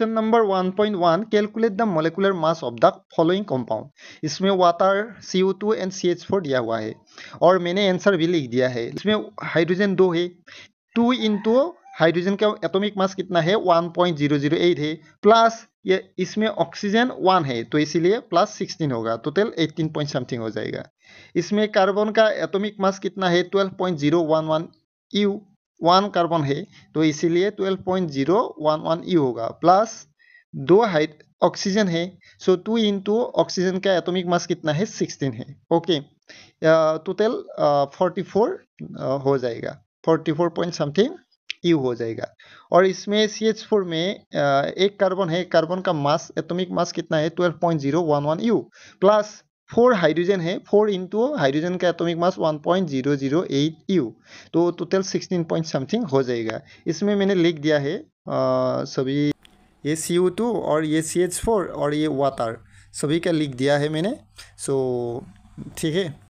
Question number 1.1 calculate the molecular mass of the following compound इसमें water CO2 and CH4 दिया हुआ है और मैंने आंसर भी लिख दिया है इसमें हाइड्रोजन दो है टू इंटू हाइड्रोजन का एटॉमिक मास कितना है 1.008 है प्लस ये इसमें ऑक्सीजन वन है तो इसीलिए प्लस सिक्सटीन होगा टोटल एट्टीन पॉइंट समथिंग हो जाएगा इसमें कार्बन का एटॉमिक मास कितना है 12.011 यू वन कार्बन है तो इसीलिए twelve point zero one one ई होगा प्लस दो हाइट ऑक्सीजन है सो टू इंटू ऑक्सीजन का एटॉमिक मास कितना है सिक्सटीन है ओके टोटल फोर्टी फोर हो जाएगा forty four point something u हो जाएगा और इसमें सी एच फोर में एक कार्बन है कार्बन का मास एटॉमिक मास कितना है twelve point zero one one u plus four hydrogen है फोर इंटू हाइड्रोजन का एटॉमिक मास 1.008 यू तो टोटल 16 पॉइंट समथिंग हो जाएगा इसमें मैंने लिख दिया है सभी ये सी टू और ये सी फोर और ये वाटर सभी का लिख दिया है मैंने सो ठीक है